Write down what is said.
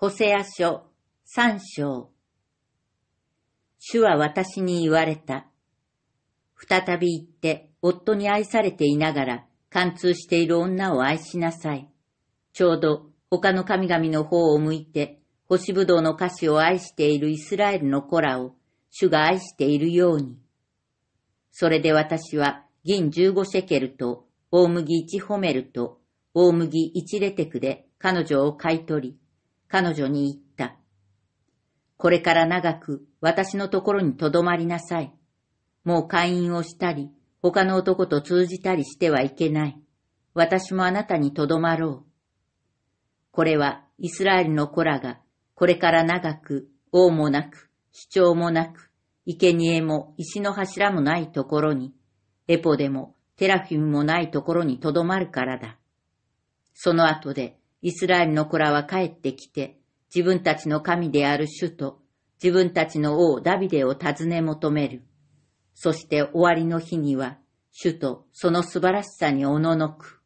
ホセア書三章。主は私に言われた。再び行って夫に愛されていながら貫通している女を愛しなさい。ちょうど他の神々の方を向いて星ぶどうの歌詞を愛しているイスラエルの子らを主が愛しているように。それで私は銀15シェケルと大麦1ホメルと大麦1レテクで彼女を買い取り、彼女に言った。これから長く私のところに留まりなさい。もう会員をしたり、他の男と通じたりしてはいけない。私もあなたに留まろう。これはイスラエルの子らが、これから長く、王もなく、主張もなく、生贄も石の柱もないところに、エポでもテラフィムもないところに留まるからだ。その後でイスラエルの子らは帰ってきて、自分たちの神である主と、自分たちの王ダビデを尋ね求める。そして終わりの日には、主とその素晴らしさにおののく。